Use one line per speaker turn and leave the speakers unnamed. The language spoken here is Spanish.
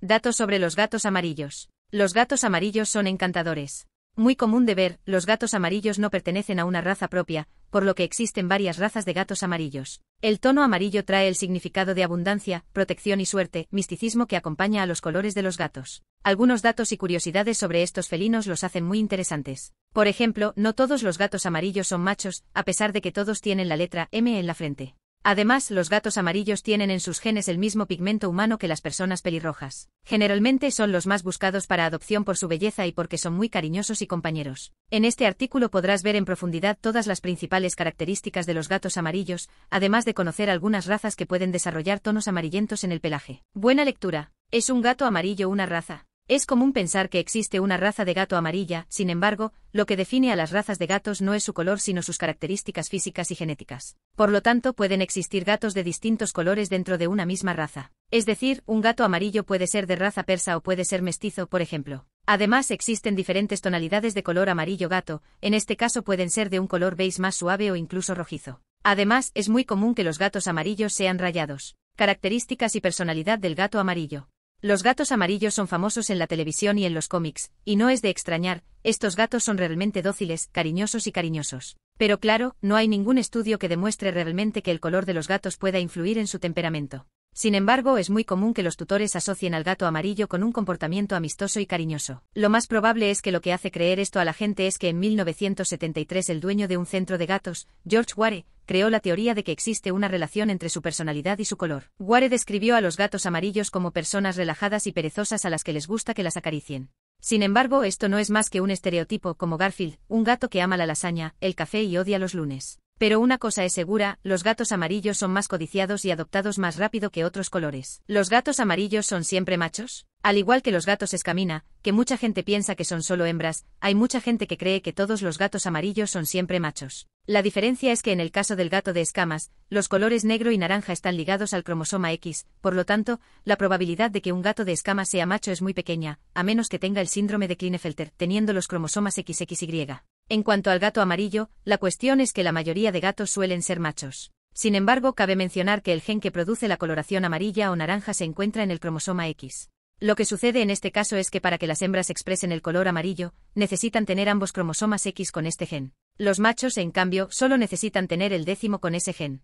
Datos sobre los gatos amarillos. Los gatos amarillos son encantadores. Muy común de ver, los gatos amarillos no pertenecen a una raza propia, por lo que existen varias razas de gatos amarillos. El tono amarillo trae el significado de abundancia, protección y suerte, misticismo que acompaña a los colores de los gatos. Algunos datos y curiosidades sobre estos felinos los hacen muy interesantes. Por ejemplo, no todos los gatos amarillos son machos, a pesar de que todos tienen la letra M en la frente. Además, los gatos amarillos tienen en sus genes el mismo pigmento humano que las personas pelirrojas. Generalmente son los más buscados para adopción por su belleza y porque son muy cariñosos y compañeros. En este artículo podrás ver en profundidad todas las principales características de los gatos amarillos, además de conocer algunas razas que pueden desarrollar tonos amarillentos en el pelaje. Buena lectura. ¿Es un gato amarillo una raza? Es común pensar que existe una raza de gato amarilla, sin embargo, lo que define a las razas de gatos no es su color sino sus características físicas y genéticas. Por lo tanto, pueden existir gatos de distintos colores dentro de una misma raza. Es decir, un gato amarillo puede ser de raza persa o puede ser mestizo, por ejemplo. Además, existen diferentes tonalidades de color amarillo gato, en este caso pueden ser de un color beige más suave o incluso rojizo. Además, es muy común que los gatos amarillos sean rayados. Características y personalidad del gato amarillo. Los gatos amarillos son famosos en la televisión y en los cómics, y no es de extrañar, estos gatos son realmente dóciles, cariñosos y cariñosos. Pero claro, no hay ningún estudio que demuestre realmente que el color de los gatos pueda influir en su temperamento. Sin embargo, es muy común que los tutores asocien al gato amarillo con un comportamiento amistoso y cariñoso. Lo más probable es que lo que hace creer esto a la gente es que en 1973 el dueño de un centro de gatos, George Ware, creó la teoría de que existe una relación entre su personalidad y su color. Ware describió a los gatos amarillos como personas relajadas y perezosas a las que les gusta que las acaricien. Sin embargo, esto no es más que un estereotipo, como Garfield, un gato que ama la lasaña, el café y odia los lunes. Pero una cosa es segura, los gatos amarillos son más codiciados y adoptados más rápido que otros colores. ¿Los gatos amarillos son siempre machos? Al igual que los gatos escamina, que mucha gente piensa que son solo hembras, hay mucha gente que cree que todos los gatos amarillos son siempre machos. La diferencia es que en el caso del gato de escamas, los colores negro y naranja están ligados al cromosoma X, por lo tanto, la probabilidad de que un gato de escamas sea macho es muy pequeña, a menos que tenga el síndrome de Klinefelter, teniendo los cromosomas XXY. En cuanto al gato amarillo, la cuestión es que la mayoría de gatos suelen ser machos. Sin embargo, cabe mencionar que el gen que produce la coloración amarilla o naranja se encuentra en el cromosoma X. Lo que sucede en este caso es que para que las hembras expresen el color amarillo, necesitan tener ambos cromosomas X con este gen. Los machos, en cambio, solo necesitan tener el décimo con ese gen.